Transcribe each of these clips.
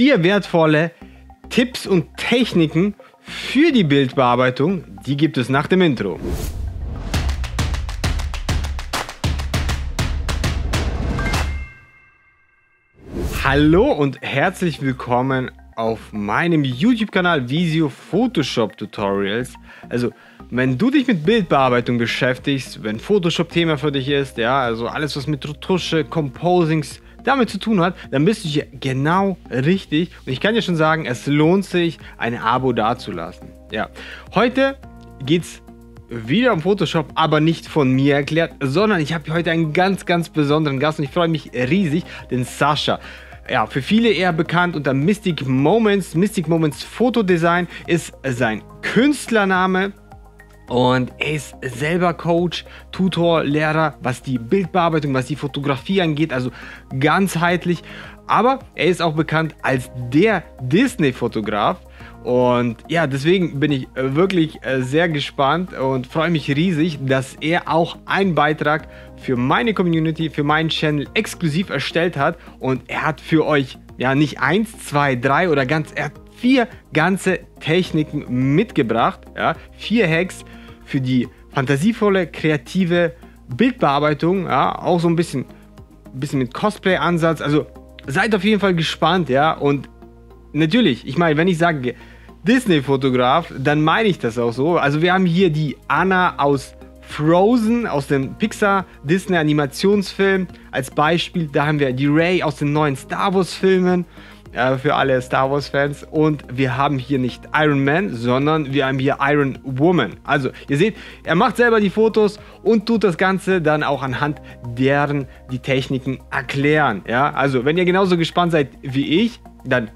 vier wertvolle Tipps und Techniken für die Bildbearbeitung, die gibt es nach dem Intro. Hallo und herzlich willkommen auf meinem YouTube-Kanal Visio Photoshop Tutorials. Also, wenn du dich mit Bildbearbeitung beschäftigst, wenn Photoshop Thema für dich ist, ja, also alles was mit Retusche, Composings, damit zu tun hat, dann bist du hier genau richtig. Und ich kann dir schon sagen, es lohnt sich, ein Abo dazulassen. Ja. Heute es wieder um Photoshop, aber nicht von mir erklärt, sondern ich habe heute einen ganz, ganz besonderen Gast und ich freue mich riesig, den Sascha. Ja, für viele eher bekannt unter Mystic Moments. Mystic Moments Fotodesign ist sein Künstlername. Und er ist selber Coach, Tutor, Lehrer, was die Bildbearbeitung, was die Fotografie angeht, also ganzheitlich. Aber er ist auch bekannt als der Disney-Fotograf. Und ja, deswegen bin ich wirklich äh, sehr gespannt und freue mich riesig, dass er auch einen Beitrag für meine Community, für meinen Channel exklusiv erstellt hat. Und er hat für euch ja nicht eins, zwei, drei oder ganz, er hat vier ganze Techniken mitgebracht. Ja, vier Hacks für die fantasievolle, kreative Bildbearbeitung, ja, auch so ein bisschen, bisschen mit Cosplay-Ansatz. Also seid auf jeden Fall gespannt, ja. Und natürlich, ich meine, wenn ich sage Disney-Fotograf, dann meine ich das auch so. Also wir haben hier die Anna aus Frozen aus dem Pixar Disney Animationsfilm als Beispiel. Da haben wir die Ray aus den neuen Star Wars Filmen. Äh, für alle Star Wars-Fans. Und wir haben hier nicht Iron Man, sondern wir haben hier Iron Woman. Also, ihr seht, er macht selber die Fotos und tut das Ganze dann auch anhand deren die Techniken erklären. Ja, also, wenn ihr genauso gespannt seid wie ich, dann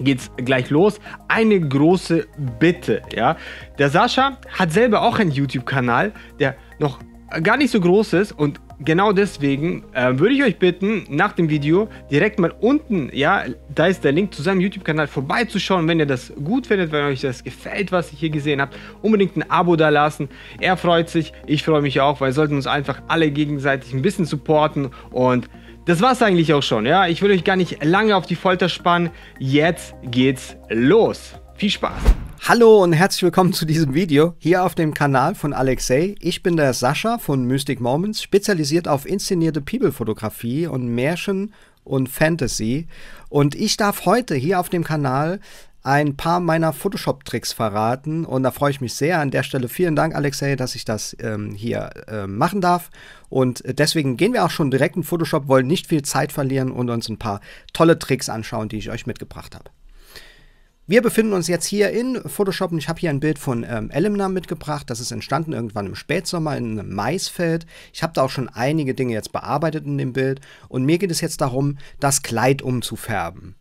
geht's gleich los. Eine große Bitte, ja. Der Sascha hat selber auch einen YouTube-Kanal, der noch gar nicht so groß ist und genau deswegen äh, würde ich euch bitten, nach dem Video direkt mal unten, ja, da ist der Link zu seinem YouTube-Kanal vorbeizuschauen, wenn ihr das gut findet, wenn euch das gefällt, was ihr hier gesehen habt. Unbedingt ein Abo da lassen. Er freut sich, ich freue mich auch, weil wir sollten uns einfach alle gegenseitig ein bisschen supporten und das war es eigentlich auch schon, ja. Ich will euch gar nicht lange auf die Folter spannen. Jetzt geht's los. Viel Spaß! Hallo und herzlich willkommen zu diesem Video hier auf dem Kanal von Alexei. Ich bin der Sascha von Mystic Moments, spezialisiert auf inszenierte People-Fotografie und Märchen und Fantasy. Und ich darf heute hier auf dem Kanal ein paar meiner Photoshop-Tricks verraten und da freue ich mich sehr. An der Stelle vielen Dank, Alexei, dass ich das ähm, hier äh, machen darf. Und deswegen gehen wir auch schon direkt in Photoshop, wollen nicht viel Zeit verlieren und uns ein paar tolle Tricks anschauen, die ich euch mitgebracht habe. Wir befinden uns jetzt hier in Photoshop und ich habe hier ein Bild von ähm, Elemna mitgebracht. Das ist entstanden irgendwann im Spätsommer in einem Maisfeld. Ich habe da auch schon einige Dinge jetzt bearbeitet in dem Bild und mir geht es jetzt darum, das Kleid umzufärben.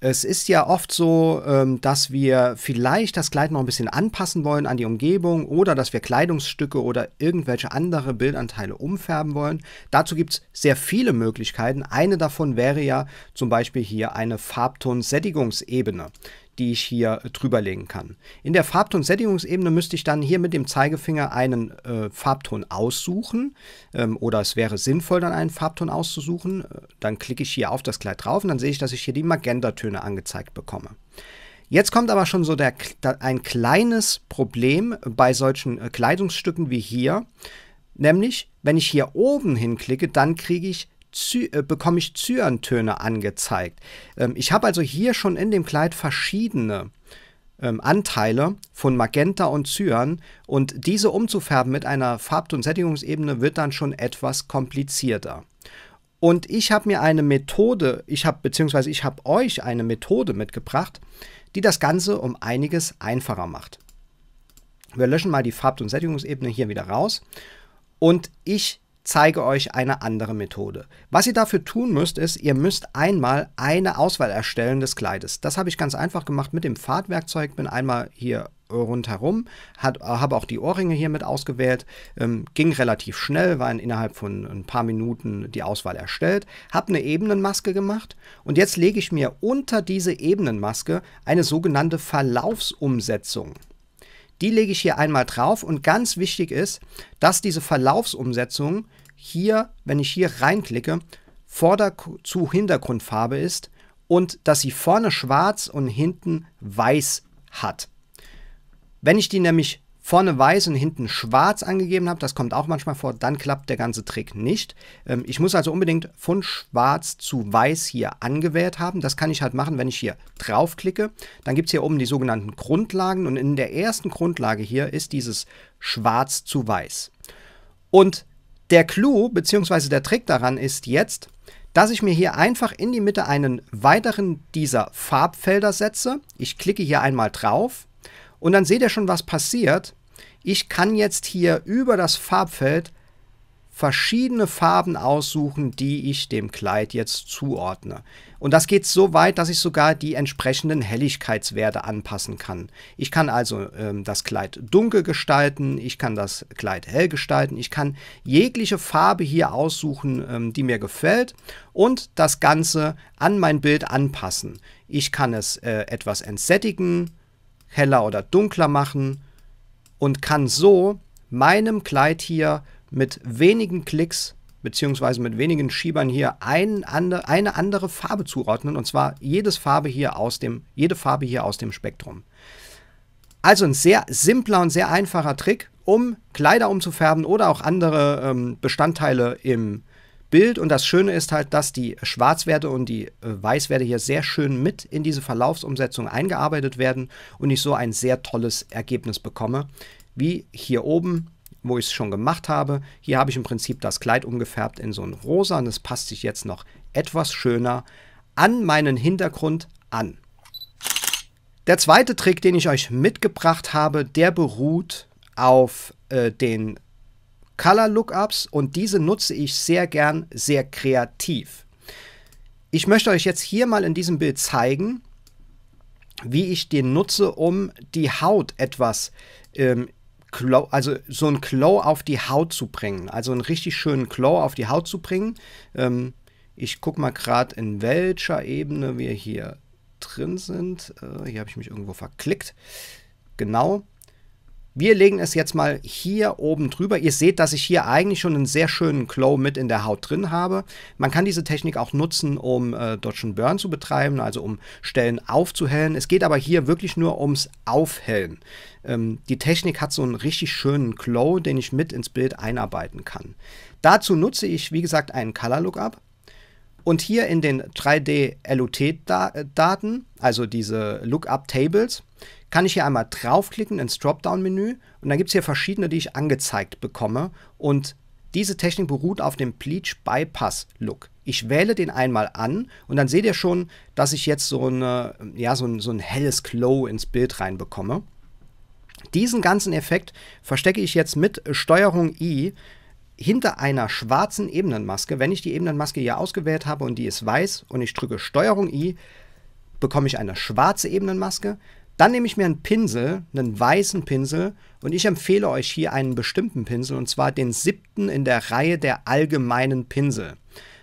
Es ist ja oft so, ähm, dass wir vielleicht das Kleid noch ein bisschen anpassen wollen an die Umgebung oder dass wir Kleidungsstücke oder irgendwelche andere Bildanteile umfärben wollen. Dazu gibt es sehr viele Möglichkeiten. Eine davon wäre ja zum Beispiel hier eine Farbton-Sättigungsebene die ich hier äh, drüber legen kann. In der Farbton- Sättigungsebene müsste ich dann hier mit dem Zeigefinger einen äh, Farbton aussuchen ähm, oder es wäre sinnvoll, dann einen Farbton auszusuchen. Äh, dann klicke ich hier auf das Kleid drauf und dann sehe ich, dass ich hier die Magenta-Töne angezeigt bekomme. Jetzt kommt aber schon so der, ein kleines Problem bei solchen äh, Kleidungsstücken wie hier, nämlich wenn ich hier oben hinklicke, dann kriege ich Zy äh, bekomme ich Zyantöne angezeigt. Ähm, ich habe also hier schon in dem Kleid verschiedene ähm, Anteile von Magenta und Cyan und diese umzufärben mit einer Farb- und Sättigungsebene wird dann schon etwas komplizierter. Und ich habe mir eine Methode, ich habe beziehungsweise ich habe euch eine Methode mitgebracht, die das Ganze um einiges einfacher macht. Wir löschen mal die Farb- und Sättigungsebene hier wieder raus und ich zeige euch eine andere Methode. Was ihr dafür tun müsst, ist, ihr müsst einmal eine Auswahl erstellen des Kleides. Das habe ich ganz einfach gemacht mit dem Fahrtwerkzeug, bin einmal hier rundherum, habe auch die Ohrringe hiermit ausgewählt, ähm, ging relativ schnell, war innerhalb von ein paar Minuten die Auswahl erstellt, habe eine Ebenenmaske gemacht und jetzt lege ich mir unter diese Ebenenmaske eine sogenannte Verlaufsumsetzung. Die lege ich hier einmal drauf und ganz wichtig ist, dass diese Verlaufsumsetzung hier, wenn ich hier reinklicke, Vorder- zu Hintergrundfarbe ist und dass sie vorne schwarz und hinten weiß hat. Wenn ich die nämlich vorne weiß und hinten schwarz angegeben habe, das kommt auch manchmal vor, dann klappt der ganze Trick nicht. Ähm, ich muss also unbedingt von schwarz zu weiß hier angewählt haben. Das kann ich halt machen, wenn ich hier draufklicke. Dann gibt es hier oben die sogenannten Grundlagen und in der ersten Grundlage hier ist dieses schwarz zu weiß. Und der Clou bzw. der Trick daran ist jetzt, dass ich mir hier einfach in die Mitte einen weiteren dieser Farbfelder setze. Ich klicke hier einmal drauf und dann seht ihr schon, was passiert. Ich kann jetzt hier über das Farbfeld verschiedene Farben aussuchen, die ich dem Kleid jetzt zuordne. Und das geht so weit, dass ich sogar die entsprechenden Helligkeitswerte anpassen kann. Ich kann also ähm, das Kleid dunkel gestalten, ich kann das Kleid hell gestalten, ich kann jegliche Farbe hier aussuchen, ähm, die mir gefällt und das Ganze an mein Bild anpassen. Ich kann es äh, etwas entsättigen, heller oder dunkler machen und kann so meinem Kleid hier mit wenigen Klicks bzw. mit wenigen Schiebern hier ein, eine andere Farbe zuordnen und zwar jedes Farbe hier aus dem, jede Farbe hier aus dem Spektrum. Also ein sehr simpler und sehr einfacher Trick, um Kleider umzufärben oder auch andere ähm, Bestandteile im Bild. Und das Schöne ist halt, dass die Schwarzwerte und die äh, Weißwerte hier sehr schön mit in diese Verlaufsumsetzung eingearbeitet werden und ich so ein sehr tolles Ergebnis bekomme. Wie hier oben wo ich es schon gemacht habe. Hier habe ich im Prinzip das Kleid umgefärbt in so ein rosa und es passt sich jetzt noch etwas schöner an meinen Hintergrund an. Der zweite Trick, den ich euch mitgebracht habe, der beruht auf äh, den Color Lookups und diese nutze ich sehr gern, sehr kreativ. Ich möchte euch jetzt hier mal in diesem Bild zeigen, wie ich den nutze, um die Haut etwas, ähm, also so ein Glow auf die Haut zu bringen. Also einen richtig schönen Glow auf die Haut zu bringen. Ähm, ich gucke mal gerade, in welcher Ebene wir hier drin sind. Äh, hier habe ich mich irgendwo verklickt. Genau. Wir legen es jetzt mal hier oben drüber. Ihr seht, dass ich hier eigentlich schon einen sehr schönen Glow mit in der Haut drin habe. Man kann diese Technik auch nutzen, um äh, Dodge and Burn zu betreiben, also um Stellen aufzuhellen. Es geht aber hier wirklich nur ums Aufhellen. Ähm, die Technik hat so einen richtig schönen Glow, den ich mit ins Bild einarbeiten kann. Dazu nutze ich, wie gesagt, einen Color Lookup. Und hier in den 3D LUT-Daten, also diese Lookup-Tables, kann ich hier einmal draufklicken ins Dropdown-Menü und dann gibt es hier verschiedene, die ich angezeigt bekomme. Und diese Technik beruht auf dem Bleach Bypass Look. Ich wähle den einmal an und dann seht ihr schon, dass ich jetzt so, eine, ja, so, ein, so ein helles Glow ins Bild reinbekomme. Diesen ganzen Effekt verstecke ich jetzt mit Steuerung I hinter einer schwarzen Ebenenmaske. Wenn ich die Ebenenmaske hier ausgewählt habe und die ist weiß und ich drücke Steuerung I, bekomme ich eine schwarze Ebenenmaske. Dann nehme ich mir einen Pinsel, einen weißen Pinsel und ich empfehle euch hier einen bestimmten Pinsel und zwar den siebten in der Reihe der allgemeinen Pinsel.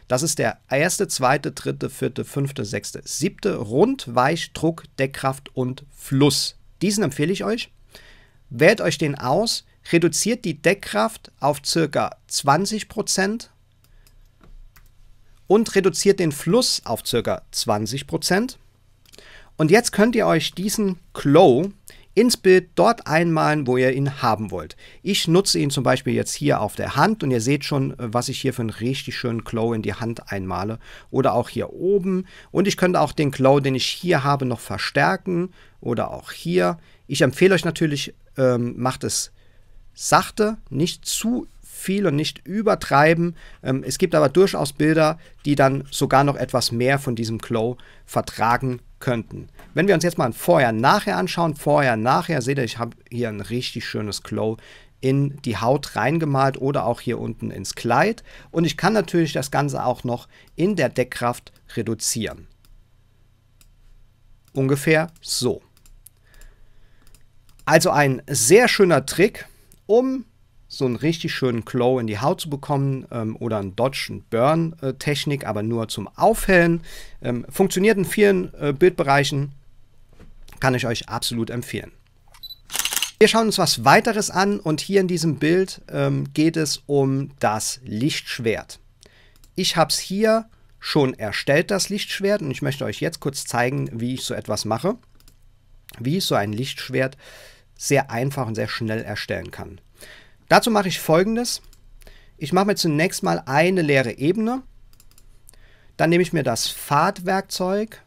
Das ist der erste, zweite, dritte, vierte, fünfte, sechste, siebte Rund, Weich, Druck, Deckkraft und Fluss. Diesen empfehle ich euch. Wählt euch den aus, reduziert die Deckkraft auf ca. 20% und reduziert den Fluss auf ca. 20%. Und jetzt könnt ihr euch diesen Glow ins Bild dort einmalen, wo ihr ihn haben wollt. Ich nutze ihn zum Beispiel jetzt hier auf der Hand und ihr seht schon, äh, was ich hier für einen richtig schönen Glow in die Hand einmale oder auch hier oben. Und ich könnte auch den Glow, den ich hier habe, noch verstärken oder auch hier. Ich empfehle euch natürlich, ähm, macht es sachte, nicht zu viel und nicht übertreiben. Ähm, es gibt aber durchaus Bilder, die dann sogar noch etwas mehr von diesem Glow vertragen könnten. Wenn wir uns jetzt mal ein Vorher-Nachher anschauen, Vorher-Nachher, seht ihr, ich habe hier ein richtig schönes Glow in die Haut reingemalt oder auch hier unten ins Kleid. Und ich kann natürlich das Ganze auch noch in der Deckkraft reduzieren. Ungefähr so. Also ein sehr schöner Trick, um so einen richtig schönen Glow in die Haut zu bekommen ähm, oder ein Dodge und Burn äh, Technik, aber nur zum Aufhellen. Ähm, funktioniert in vielen äh, Bildbereichen, kann ich euch absolut empfehlen. Wir schauen uns was weiteres an und hier in diesem Bild ähm, geht es um das Lichtschwert. Ich habe es hier schon erstellt, das Lichtschwert, und ich möchte euch jetzt kurz zeigen, wie ich so etwas mache, wie ich so ein Lichtschwert sehr einfach und sehr schnell erstellen kann. Dazu mache ich folgendes. Ich mache mir zunächst mal eine leere Ebene. Dann nehme ich mir das Fahrtwerkzeug.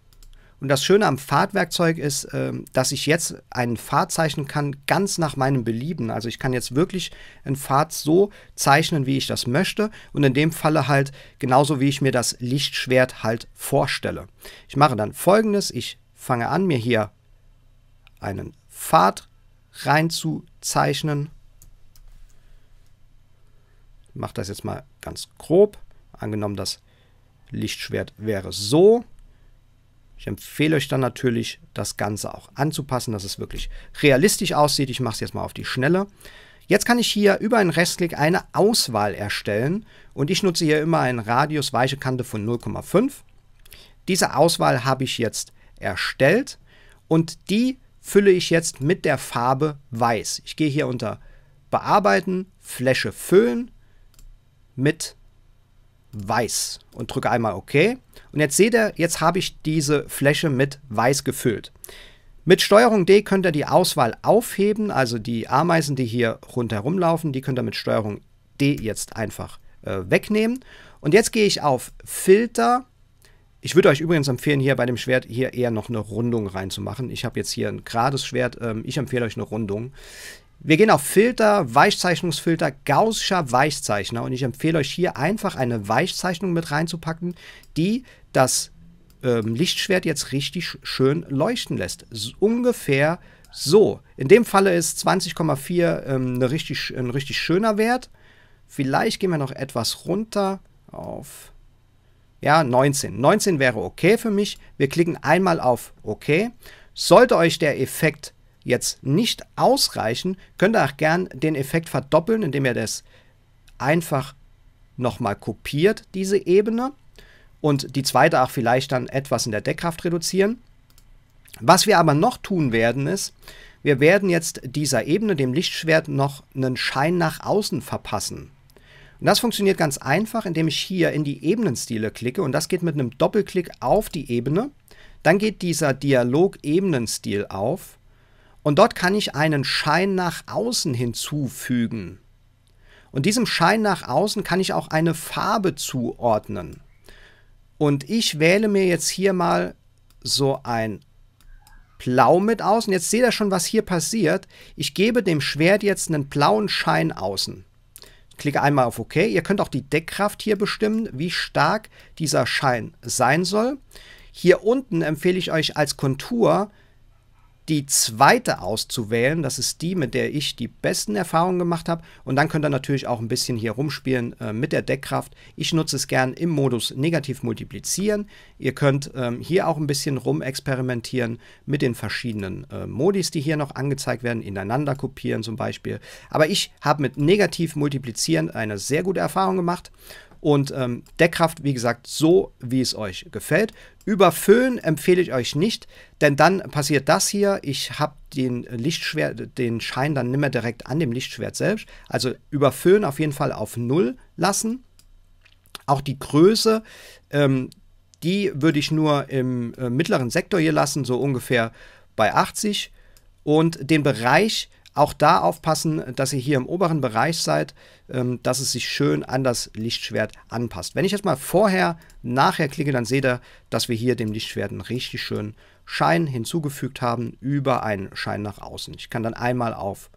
Und das Schöne am Fahrtwerkzeug ist, ähm, dass ich jetzt einen Pfad zeichnen kann, ganz nach meinem Belieben. Also ich kann jetzt wirklich einen Pfad so zeichnen, wie ich das möchte. Und in dem Falle halt genauso, wie ich mir das Lichtschwert halt vorstelle. Ich mache dann folgendes. Ich fange an, mir hier einen Pfad reinzuzeichnen mache das jetzt mal ganz grob. Angenommen, das Lichtschwert wäre so. Ich empfehle euch dann natürlich, das Ganze auch anzupassen, dass es wirklich realistisch aussieht. Ich mache es jetzt mal auf die Schnelle. Jetzt kann ich hier über einen Restklick eine Auswahl erstellen und ich nutze hier immer einen Radius weiche Kante von 0,5. Diese Auswahl habe ich jetzt erstellt und die fülle ich jetzt mit der Farbe Weiß. Ich gehe hier unter Bearbeiten, Fläche füllen mit weiß und drücke einmal OK. Und jetzt seht ihr, jetzt habe ich diese Fläche mit weiß gefüllt. Mit STRG D könnt ihr die Auswahl aufheben, also die Ameisen, die hier rundherum laufen, die könnt ihr mit STRG D jetzt einfach äh, wegnehmen. Und jetzt gehe ich auf Filter. Ich würde euch übrigens empfehlen, hier bei dem Schwert hier eher noch eine Rundung reinzumachen. Ich habe jetzt hier ein gerades Schwert. Ähm, ich empfehle euch eine Rundung. Wir gehen auf Filter, Weichzeichnungsfilter, Gaussischer Weichzeichner und ich empfehle euch hier einfach eine Weichzeichnung mit reinzupacken, die das ähm, Lichtschwert jetzt richtig schön leuchten lässt. Ungefähr so. In dem Falle ist 20,4 ähm, ne richtig, ein richtig schöner Wert. Vielleicht gehen wir noch etwas runter auf ja, 19. 19 wäre okay für mich. Wir klicken einmal auf OK. Sollte euch der Effekt jetzt nicht ausreichen, könnt ihr auch gern den Effekt verdoppeln, indem ihr das einfach nochmal kopiert, diese Ebene. Und die zweite auch vielleicht dann etwas in der Deckkraft reduzieren. Was wir aber noch tun werden ist, wir werden jetzt dieser Ebene, dem Lichtschwert, noch einen Schein nach außen verpassen. Und das funktioniert ganz einfach, indem ich hier in die Ebenenstile klicke und das geht mit einem Doppelklick auf die Ebene. Dann geht dieser Dialog Ebenenstil auf und dort kann ich einen Schein nach außen hinzufügen. Und diesem Schein nach außen kann ich auch eine Farbe zuordnen. Und ich wähle mir jetzt hier mal so ein Blau mit aus. Und jetzt seht ihr schon, was hier passiert. Ich gebe dem Schwert jetzt einen blauen Schein außen. klicke einmal auf OK. Ihr könnt auch die Deckkraft hier bestimmen, wie stark dieser Schein sein soll. Hier unten empfehle ich euch als Kontur die zweite auszuwählen. Das ist die, mit der ich die besten Erfahrungen gemacht habe. Und dann könnt ihr natürlich auch ein bisschen hier rumspielen äh, mit der Deckkraft. Ich nutze es gern im Modus negativ multiplizieren. Ihr könnt ähm, hier auch ein bisschen rumexperimentieren mit den verschiedenen äh, Modis, die hier noch angezeigt werden. Ineinander kopieren zum Beispiel. Aber ich habe mit negativ multiplizieren eine sehr gute Erfahrung gemacht. Und ähm, Deckkraft, wie gesagt, so wie es euch gefällt. Überfüllen empfehle ich euch nicht, denn dann passiert das hier. Ich habe den Lichtschwert, den Schein dann nicht mehr direkt an dem Lichtschwert selbst. Also überfüllen auf jeden Fall auf 0 lassen. Auch die Größe, ähm, die würde ich nur im äh, mittleren Sektor hier lassen, so ungefähr bei 80. Und den Bereich auch da aufpassen, dass ihr hier im oberen Bereich seid, ähm, dass es sich schön an das Lichtschwert anpasst. Wenn ich jetzt mal vorher, nachher klicke, dann seht ihr, dass wir hier dem Lichtschwert einen richtig schönen Schein hinzugefügt haben über einen Schein nach außen. Ich kann dann einmal auf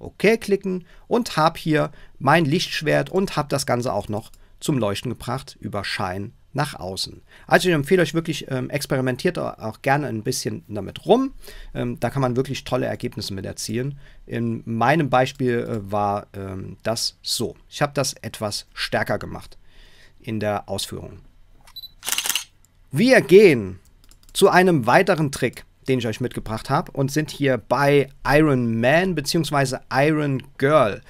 OK klicken und habe hier mein Lichtschwert und habe das Ganze auch noch zum Leuchten gebracht über Schein nach außen nach außen. Also ich empfehle euch wirklich, ähm, experimentiert auch gerne ein bisschen damit rum. Ähm, da kann man wirklich tolle Ergebnisse mit erzielen. In meinem Beispiel äh, war ähm, das so. Ich habe das etwas stärker gemacht in der Ausführung. Wir gehen zu einem weiteren Trick, den ich euch mitgebracht habe und sind hier bei Iron Man bzw. Iron Girl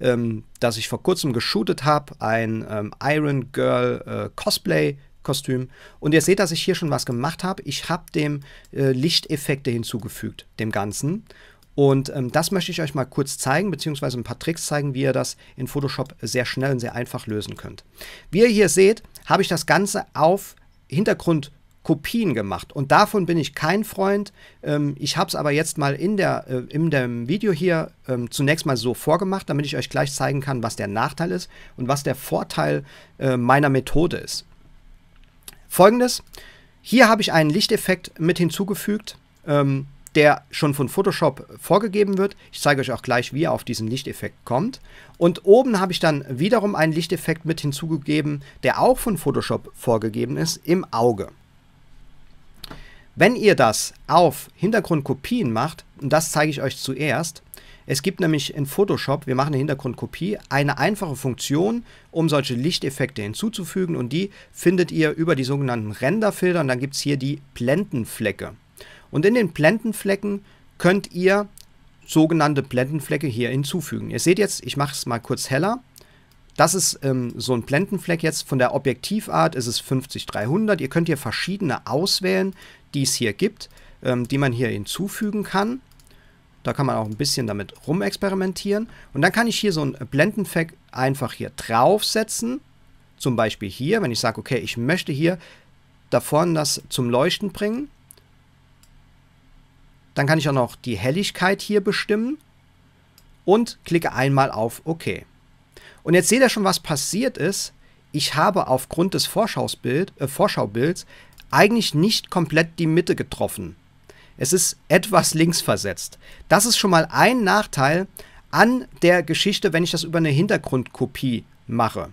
ähm, das ich vor kurzem geshootet habe, ein ähm, Iron Girl äh, Cosplay Kostüm. Und ihr seht, dass ich hier schon was gemacht habe. Ich habe dem äh, Lichteffekte hinzugefügt, dem Ganzen. Und ähm, das möchte ich euch mal kurz zeigen, beziehungsweise ein paar Tricks zeigen, wie ihr das in Photoshop sehr schnell und sehr einfach lösen könnt. Wie ihr hier seht, habe ich das Ganze auf Hintergrund Kopien gemacht. Und davon bin ich kein Freund. Ähm, ich habe es aber jetzt mal in, der, äh, in dem Video hier ähm, zunächst mal so vorgemacht, damit ich euch gleich zeigen kann, was der Nachteil ist und was der Vorteil äh, meiner Methode ist. Folgendes, hier habe ich einen Lichteffekt mit hinzugefügt, ähm, der schon von Photoshop vorgegeben wird. Ich zeige euch auch gleich, wie ihr auf diesen Lichteffekt kommt. Und oben habe ich dann wiederum einen Lichteffekt mit hinzugegeben, der auch von Photoshop vorgegeben ist, im Auge. Wenn ihr das auf Hintergrundkopien macht, und das zeige ich euch zuerst, es gibt nämlich in Photoshop, wir machen eine Hintergrundkopie, eine einfache Funktion, um solche Lichteffekte hinzuzufügen und die findet ihr über die sogenannten Renderfilter und dann gibt es hier die Blendenflecke. Und in den Blendenflecken könnt ihr sogenannte Blendenflecke hier hinzufügen. Ihr seht jetzt, ich mache es mal kurz heller. Das ist ähm, so ein Blendenfleck jetzt. Von der Objektivart ist es 50-300. Ihr könnt hier verschiedene auswählen, die es hier gibt, ähm, die man hier hinzufügen kann. Da kann man auch ein bisschen damit rumexperimentieren. Und dann kann ich hier so ein Blendenfleck einfach hier draufsetzen. Zum Beispiel hier, wenn ich sage, okay, ich möchte hier da vorne das zum Leuchten bringen. Dann kann ich auch noch die Helligkeit hier bestimmen und klicke einmal auf OK. Und jetzt seht ihr schon, was passiert ist. Ich habe aufgrund des Vorschausbild, äh, Vorschaubilds eigentlich nicht komplett die Mitte getroffen. Es ist etwas links versetzt. Das ist schon mal ein Nachteil an der Geschichte, wenn ich das über eine Hintergrundkopie mache.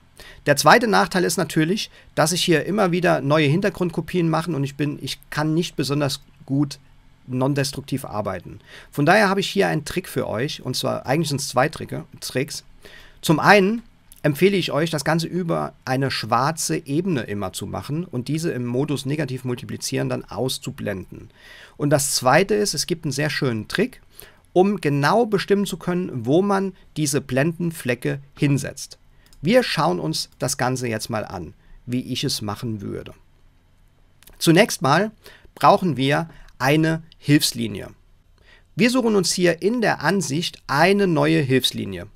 Der zweite Nachteil ist natürlich, dass ich hier immer wieder neue Hintergrundkopien mache und ich bin, ich kann nicht besonders gut non-destruktiv arbeiten. Von daher habe ich hier einen Trick für euch, und zwar eigentlich sind es zwei Tricks. Zum einen empfehle ich euch, das Ganze über eine schwarze Ebene immer zu machen und diese im Modus negativ multiplizieren dann auszublenden. Und das zweite ist, es gibt einen sehr schönen Trick, um genau bestimmen zu können, wo man diese Blendenflecke hinsetzt. Wir schauen uns das Ganze jetzt mal an, wie ich es machen würde. Zunächst mal brauchen wir eine Hilfslinie. Wir suchen uns hier in der Ansicht eine neue Hilfslinie.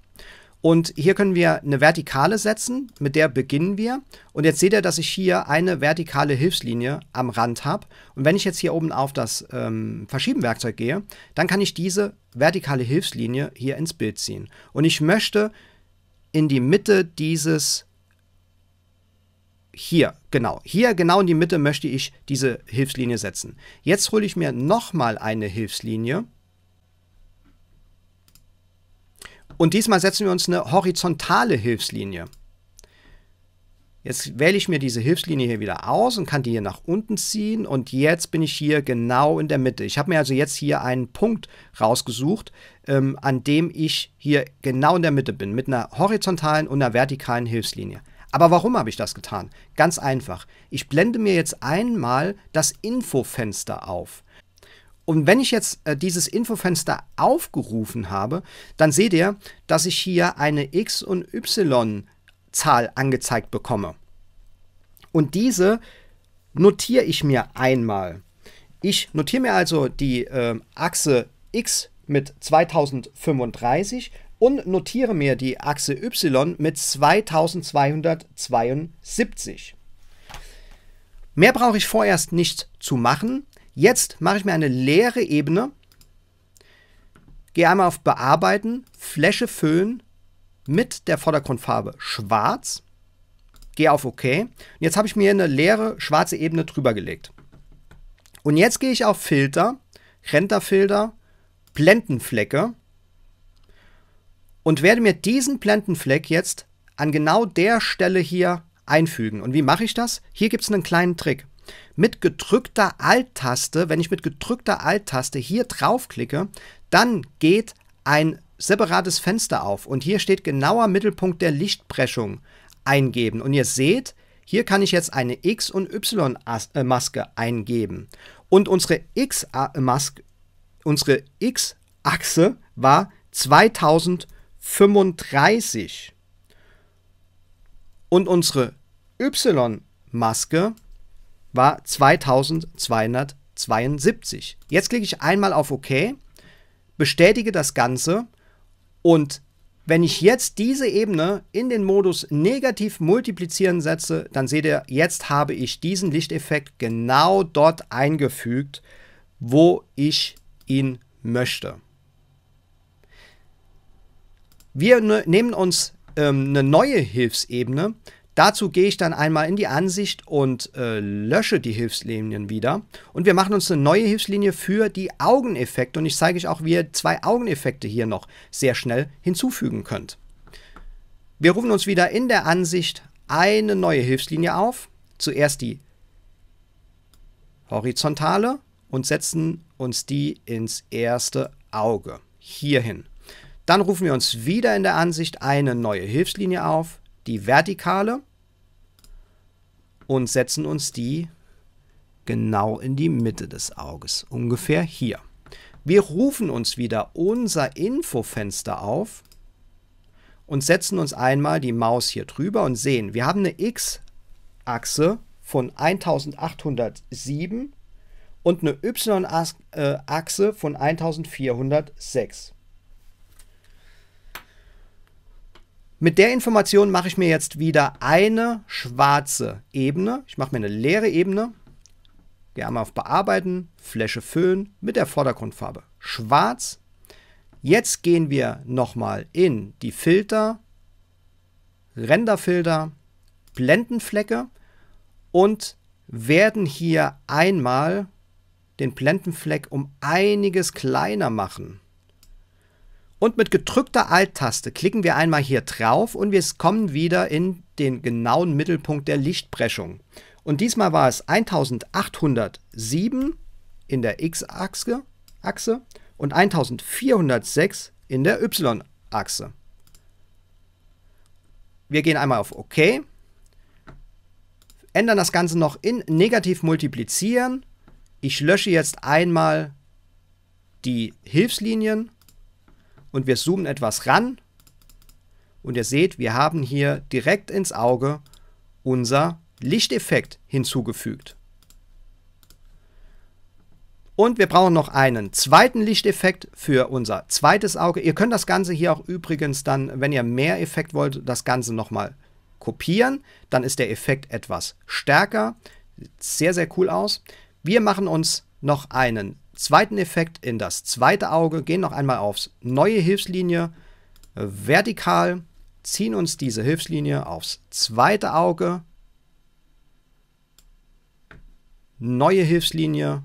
Und hier können wir eine Vertikale setzen, mit der beginnen wir. Und jetzt seht ihr, dass ich hier eine vertikale Hilfslinie am Rand habe. Und wenn ich jetzt hier oben auf das ähm, Verschieben-Werkzeug gehe, dann kann ich diese vertikale Hilfslinie hier ins Bild ziehen. Und ich möchte in die Mitte dieses hier, genau, hier genau in die Mitte möchte ich diese Hilfslinie setzen. Jetzt hole ich mir nochmal eine Hilfslinie Und diesmal setzen wir uns eine horizontale Hilfslinie. Jetzt wähle ich mir diese Hilfslinie hier wieder aus und kann die hier nach unten ziehen und jetzt bin ich hier genau in der Mitte. Ich habe mir also jetzt hier einen Punkt rausgesucht, ähm, an dem ich hier genau in der Mitte bin, mit einer horizontalen und einer vertikalen Hilfslinie. Aber warum habe ich das getan? Ganz einfach. Ich blende mir jetzt einmal das Infofenster auf. Und wenn ich jetzt äh, dieses Infofenster aufgerufen habe, dann seht ihr, dass ich hier eine X- und Y-Zahl angezeigt bekomme. Und diese notiere ich mir einmal. Ich notiere mir also die äh, Achse X mit 2035 und notiere mir die Achse Y mit 2272. Mehr brauche ich vorerst nicht zu machen. Jetzt mache ich mir eine leere Ebene, gehe einmal auf Bearbeiten, Fläche füllen mit der Vordergrundfarbe schwarz, gehe auf OK. Und jetzt habe ich mir eine leere schwarze Ebene drüber gelegt. Und jetzt gehe ich auf Filter, Renderfilter, Blendenflecke und werde mir diesen Blendenfleck jetzt an genau der Stelle hier einfügen. Und wie mache ich das? Hier gibt es einen kleinen Trick mit gedrückter Alt-Taste, wenn ich mit gedrückter Alt-Taste hier draufklicke, dann geht ein separates Fenster auf und hier steht genauer Mittelpunkt der Lichtbrechung eingeben. Und ihr seht, hier kann ich jetzt eine X- und Y-Maske eingeben. Und unsere X-Maske, unsere X-Achse war 2035. Und unsere Y-Maske war 2272. Jetzt klicke ich einmal auf OK, bestätige das Ganze und wenn ich jetzt diese Ebene in den Modus negativ multiplizieren setze, dann seht ihr, jetzt habe ich diesen Lichteffekt genau dort eingefügt, wo ich ihn möchte. Wir ne nehmen uns ähm, eine neue Hilfsebene, Dazu gehe ich dann einmal in die Ansicht und äh, lösche die Hilfslinien wieder. Und wir machen uns eine neue Hilfslinie für die Augeneffekte. Und ich zeige euch auch, wie ihr zwei Augeneffekte hier noch sehr schnell hinzufügen könnt. Wir rufen uns wieder in der Ansicht eine neue Hilfslinie auf. Zuerst die horizontale und setzen uns die ins erste Auge. Hierhin. Dann rufen wir uns wieder in der Ansicht eine neue Hilfslinie auf, die vertikale und setzen uns die genau in die Mitte des Auges, ungefähr hier. Wir rufen uns wieder unser Infofenster auf und setzen uns einmal die Maus hier drüber und sehen, wir haben eine X-Achse von 1807 und eine Y-Achse von 1406. Mit der Information mache ich mir jetzt wieder eine schwarze Ebene. Ich mache mir eine leere Ebene. Gehe einmal auf Bearbeiten, Fläche Föhn mit der Vordergrundfarbe schwarz. Jetzt gehen wir nochmal in die Filter, Renderfilter, Blendenflecke und werden hier einmal den Blendenfleck um einiges kleiner machen. Und mit gedrückter Alt-Taste klicken wir einmal hier drauf und wir kommen wieder in den genauen Mittelpunkt der Lichtbrechung. Und diesmal war es 1807 in der X-Achse Achse, und 1406 in der Y-Achse. Wir gehen einmal auf OK, ändern das Ganze noch in negativ multiplizieren. Ich lösche jetzt einmal die Hilfslinien und wir zoomen etwas ran und ihr seht, wir haben hier direkt ins Auge unser Lichteffekt hinzugefügt. Und wir brauchen noch einen zweiten Lichteffekt für unser zweites Auge. Ihr könnt das Ganze hier auch übrigens dann, wenn ihr mehr Effekt wollt, das Ganze nochmal kopieren. Dann ist der Effekt etwas stärker. Sieht sehr, sehr cool aus. Wir machen uns noch einen zweiten Effekt in das zweite Auge, gehen noch einmal aufs neue Hilfslinie, vertikal, ziehen uns diese Hilfslinie aufs zweite Auge, neue Hilfslinie,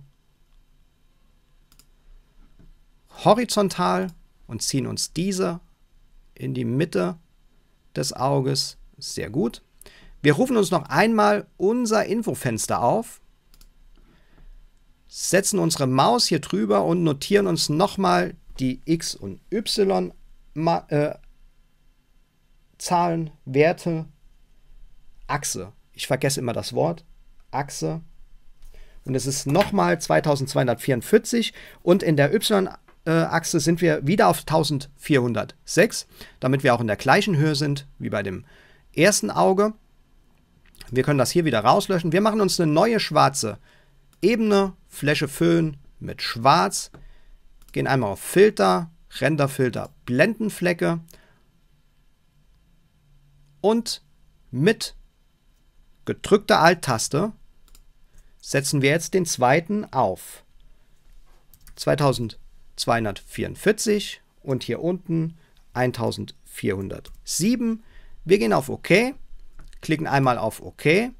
horizontal und ziehen uns diese in die Mitte des Auges. Sehr gut. Wir rufen uns noch einmal unser Infofenster auf setzen unsere Maus hier drüber und notieren uns nochmal die x und y äh, Zahlen, Werte, Achse. Ich vergesse immer das Wort. Achse. Und es ist nochmal 2244 und in der y-Achse sind wir wieder auf 1406, damit wir auch in der gleichen Höhe sind wie bei dem ersten Auge. Wir können das hier wieder rauslöschen. Wir machen uns eine neue schwarze Ebene Fläche Föhn mit Schwarz, gehen einmal auf Filter, Renderfilter, Blendenflecke und mit gedrückter Alt-Taste setzen wir jetzt den zweiten auf 2244 und hier unten 1407. Wir gehen auf OK, klicken einmal auf OK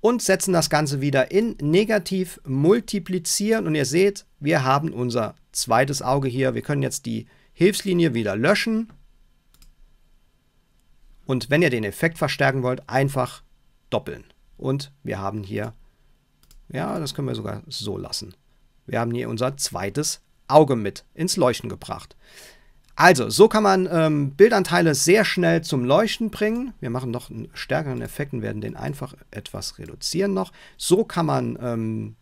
und setzen das Ganze wieder in negativ multiplizieren. Und ihr seht, wir haben unser zweites Auge hier. Wir können jetzt die Hilfslinie wieder löschen. Und wenn ihr den Effekt verstärken wollt, einfach doppeln. Und wir haben hier, ja, das können wir sogar so lassen. Wir haben hier unser zweites Auge mit ins Leuchten gebracht. Also, so kann man ähm, Bildanteile sehr schnell zum Leuchten bringen. Wir machen noch einen stärkeren Effekt und werden den einfach etwas reduzieren noch. So kann man ähm,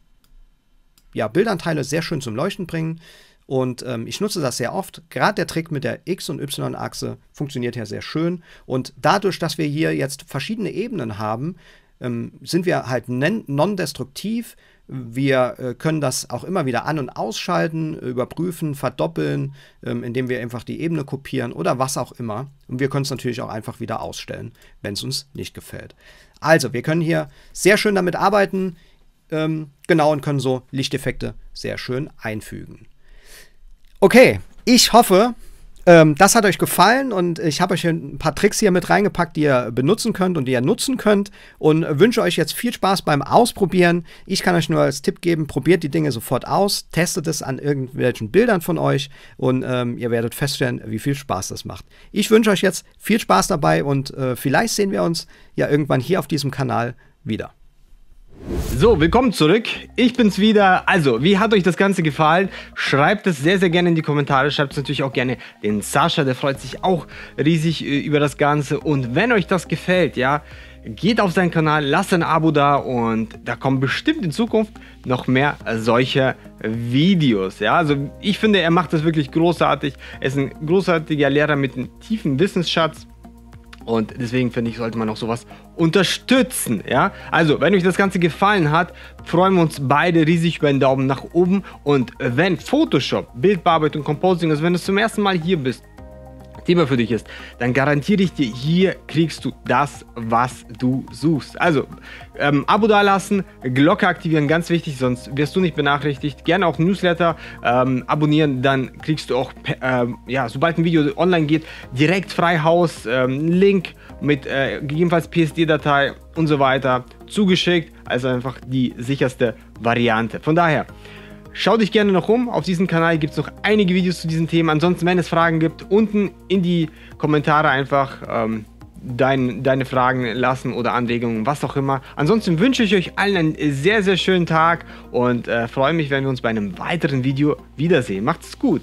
ja, Bildanteile sehr schön zum Leuchten bringen. Und ähm, ich nutze das sehr oft. Gerade der Trick mit der X- und Y-Achse funktioniert ja sehr schön. Und dadurch, dass wir hier jetzt verschiedene Ebenen haben, ähm, sind wir halt non-destruktiv. Wir äh, können das auch immer wieder an- und ausschalten, überprüfen, verdoppeln, ähm, indem wir einfach die Ebene kopieren oder was auch immer. Und wir können es natürlich auch einfach wieder ausstellen, wenn es uns nicht gefällt. Also, wir können hier sehr schön damit arbeiten, ähm, genau, und können so Lichteffekte sehr schön einfügen. Okay, ich hoffe, ähm, das hat euch gefallen und ich habe euch ein paar Tricks hier mit reingepackt, die ihr benutzen könnt und die ihr nutzen könnt und wünsche euch jetzt viel Spaß beim Ausprobieren. Ich kann euch nur als Tipp geben, probiert die Dinge sofort aus, testet es an irgendwelchen Bildern von euch und ähm, ihr werdet feststellen, wie viel Spaß das macht. Ich wünsche euch jetzt viel Spaß dabei und äh, vielleicht sehen wir uns ja irgendwann hier auf diesem Kanal wieder. So, willkommen zurück. Ich bin's wieder. Also, wie hat euch das Ganze gefallen? Schreibt es sehr, sehr gerne in die Kommentare. Schreibt es natürlich auch gerne den Sascha, der freut sich auch riesig äh, über das Ganze. Und wenn euch das gefällt, ja, geht auf seinen Kanal, lasst ein Abo da und da kommen bestimmt in Zukunft noch mehr solcher Videos. Ja, also ich finde, er macht das wirklich großartig. Er ist ein großartiger Lehrer mit einem tiefen Wissensschatz. Und deswegen finde ich, sollte man auch sowas unterstützen. Ja? Also, wenn euch das Ganze gefallen hat, freuen wir uns beide riesig über einen Daumen nach oben. Und wenn Photoshop, Bildbearbeitung, Composing, also wenn du zum ersten Mal hier bist, Thema für dich ist, dann garantiere ich dir, hier kriegst du das, was du suchst. Also, ähm, Abo dalassen, Glocke aktivieren, ganz wichtig, sonst wirst du nicht benachrichtigt. Gerne auch Newsletter ähm, abonnieren, dann kriegst du auch, ähm, ja, sobald ein Video online geht, direkt Freihaus, ähm, Link mit äh, gegebenenfalls PSD-Datei und so weiter zugeschickt. Also einfach die sicherste Variante. Von daher, Schau dich gerne noch um. Auf diesem Kanal gibt es noch einige Videos zu diesen Themen. Ansonsten, wenn es Fragen gibt, unten in die Kommentare einfach ähm, dein, deine Fragen lassen oder Anregungen, was auch immer. Ansonsten wünsche ich euch allen einen sehr, sehr schönen Tag und äh, freue mich, wenn wir uns bei einem weiteren Video wiedersehen. Macht's gut!